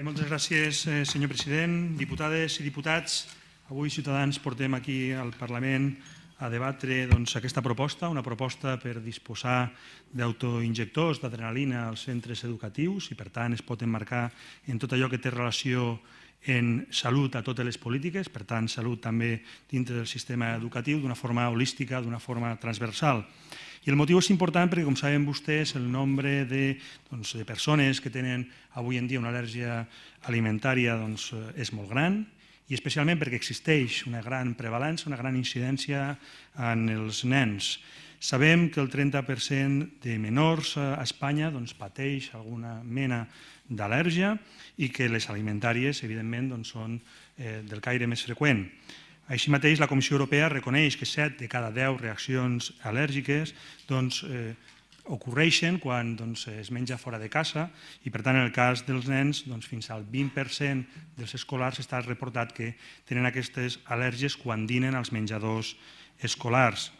Eh, moltes gràcies, eh, senyor president, diputades i diputats. Avui Ciutadans portem aquí al Parlament a debatre doncs, aquesta proposta, una proposta per disposar d'autoinjectors d'adrenalina als centres educatius i per tant es pot emmarcar en tot allò que té relació en salut a totes les polítiques, per tant salut també dintre del sistema educatiu d'una forma holística, d'una forma transversal. I el motiu és important perquè, com saben vostès, el nombre de, doncs, de persones que tenen avui en dia una al·lèrgia alimentària doncs, eh, és molt gran i especialment perquè existeix una gran prevalença, una gran incidència en els nens. Sabem que el 30% de menors a Espanya doncs, pateix alguna mena d'al·lèrgia i que les alimentàries, evidentment, doncs, són eh, del caire més freqüent. Així mateix, la Comissió Europea reconeix que 7 de cada 10 reaccions al·lèrgiques doncs, eh, ocorreixen quan doncs, es menja fora de casa i, per tant, en el cas dels nens, doncs, fins al 20% dels escolars està reportat que tenen aquestes al·lèrgies quan dinen als menjadors escolars.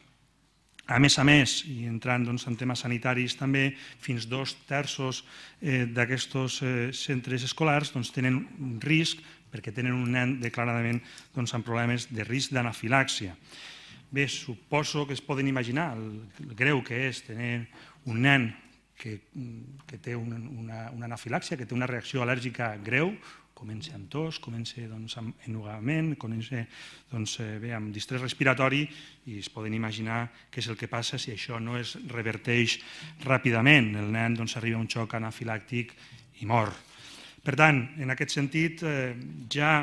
A més a més, i entrant doncs, en temes sanitaris també, fins dos terços eh, d'aquests eh, centres escolars doncs, tenen risc perquè tenen un nen declaradament doncs, amb problemes de risc d'anafilàxia. Bé, suposo que es poden imaginar el, greu que és tenir un nen que, que té una, una, anafilàxia, que té una reacció al·lèrgica greu, comença amb tos, comença doncs, amb enugament, comença doncs, eh, amb distrés respiratori i es poden imaginar què és el que passa si això no es reverteix ràpidament. El nen arriba a un xoc anafilàctic i mor. Per tant, en aquest sentit, eh, ja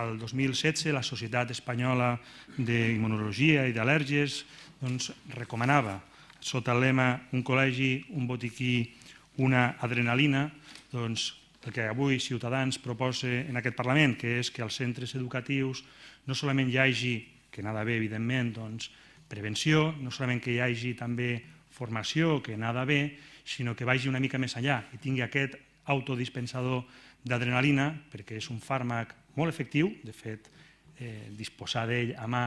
al 2016 la Societat Espanyola d'Immunologia i d'Al·lèrgies doncs, recomanava sota el lema un col·legi, un botiquí, una adrenalina, doncs, el que avui Ciutadans proposa en aquest Parlament, que és que als centres educatius no solament hi hagi, que nada bé evidentment, doncs, prevenció, no solament que hi hagi també formació, que nada bé, sinó que vagi una mica més enllà i tingui aquest autodispensador d'adrenalina, perquè és un fàrmac molt efectiu, de fet, eh, disposar d'ell a mà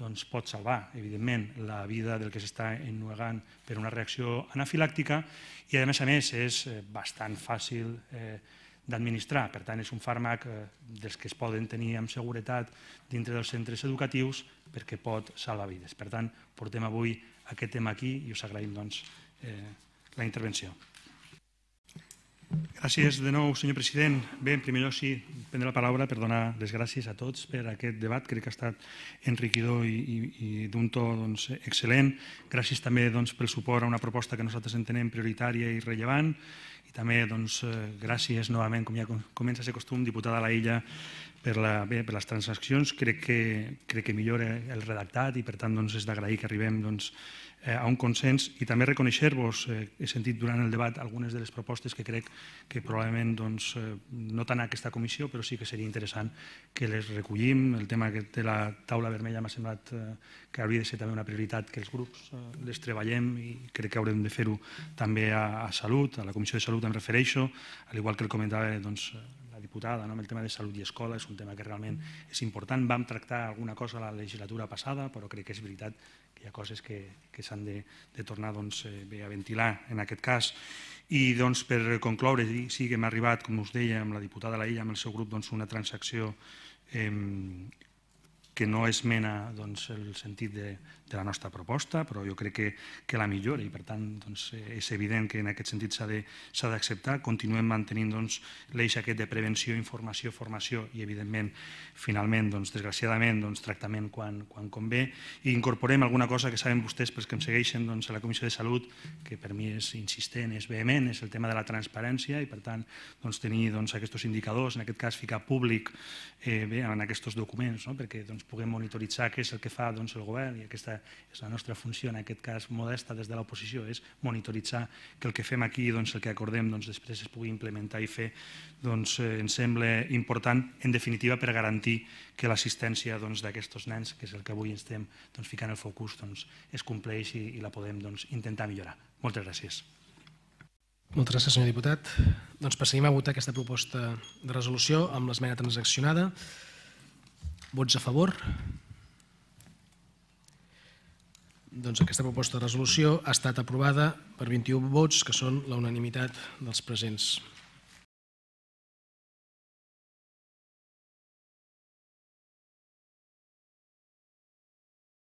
doncs pot salvar, evidentment, la vida del que s'està ennuegant per una reacció anafilàctica i, a més a més, és eh, bastant fàcil eh, d'administrar. Per tant, és un fàrmac eh, dels que es poden tenir amb seguretat dintre dels centres educatius perquè pot salvar vides. Per tant, portem avui aquest tema aquí i us agraïm doncs, eh, la intervenció. Gràcies de nou, senyor president. Bé, en primer lloc, sí, prendre la paraula per donar les gràcies a tots per aquest debat. Crec que ha estat enriquidor i, i, i d'un to doncs, excel·lent. Gràcies també doncs, pel suport a una proposta que nosaltres entenem prioritària i rellevant. I també doncs, eh, gràcies novament, com ja comença a ser costum, diputada illa, per, la, bé, per les transaccions. Crec que, crec que millora el redactat i, per tant, doncs, és d'agrair que arribem doncs, Eh, a un consens i també reconèixer-vos, eh, he sentit durant el debat algunes de les propostes que crec que probablement doncs, eh, no tant a aquesta comissió, però sí que seria interessant que les recollim. El tema de la taula vermella m'ha semblat eh, que hauria de ser també una prioritat que els grups les treballem i crec que haurem de fer-ho també a, Salut, a la Comissió de Salut em refereixo, al igual que el comentava doncs, diputada no? amb el tema de salut i escola, és un tema que realment és important. Vam tractar alguna cosa a la legislatura passada, però crec que és veritat que hi ha coses que, que s'han de, de tornar doncs, eh, a ventilar en aquest cas. I doncs, per concloure, sí que hem arribat, com us deia, amb la diputada Laïlla, amb el seu grup, doncs, una transacció que no esmena doncs, el sentit de, de la nostra proposta, però jo crec que, que la millora i per tant doncs, és evident que en aquest sentit s'ha d'acceptar. Continuem mantenint doncs, l'eix aquest de prevenció, informació, formació i evidentment finalment, doncs, desgraciadament, doncs, tractament quan, quan convé i incorporem alguna cosa que saben vostès pels que em segueixen doncs, a la Comissió de Salut que per mi és insistent, és vehement, és el tema de la transparència i per tant doncs, tenir doncs, aquests indicadors, en aquest cas ficar públic eh, bé, en aquests documents, no? perquè doncs, puguem monitoritzar què és el que fa doncs, el govern i aquesta és la nostra funció, en aquest cas modesta des de l'oposició, és monitoritzar que el que fem aquí, doncs, el que acordem, doncs, després es pugui implementar i fer, doncs, eh, ens sembla important, en definitiva, per garantir que l'assistència d'aquests doncs, nens, que és el que avui estem doncs, ficant el focus, doncs, es compleix i, i la podem doncs, intentar millorar. Moltes gràcies. Moltes gràcies, senyor diputat. Doncs passem a votar aquesta proposta de resolució amb l'esmena transaccionada. Vots a favor? Doncs aquesta proposta de resolució ha estat aprovada per 21 vots, que són la unanimitat dels presents.